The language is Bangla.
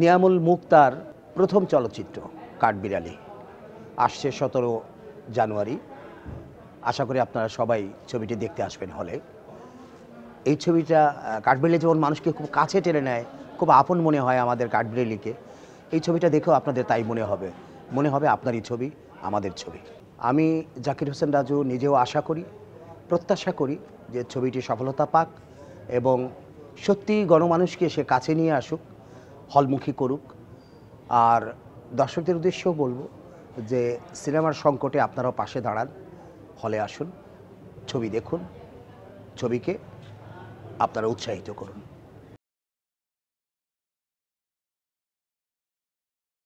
নিয়ামুল মুক্তার প্রথম চলচ্চিত্র কাঠবিড়ালি আসছে সতেরো জানুয়ারি আশা করি আপনারা সবাই ছবিটি দেখতে আসবেন হলে এই ছবিটা কাঠবিড়ালি যেমন মানুষকে খুব কাছে টেনে নেয় খুব আপন মনে হয় আমাদের কাঠবিড়ালিকে এই ছবিটা দেখেও আপনাদের তাই মনে হবে মনে হবে আপনারই ছবি আমাদের ছবি আমি জাকির হোসেন রাজু নিজেও আশা করি প্রত্যাশা করি যে ছবিটি সফলতা পাক এবং সত্যি গণমানুষকে সে কাছে নিয়ে আসুক হলমুখী করুক আর দর্শকদের উদ্দেশ্যেও বলবো যে সিনেমার সংকটে আপনারাও পাশে দাঁড়ান হলে আসুন ছবি দেখুন ছবিকে আপনারা উৎসাহিত করুন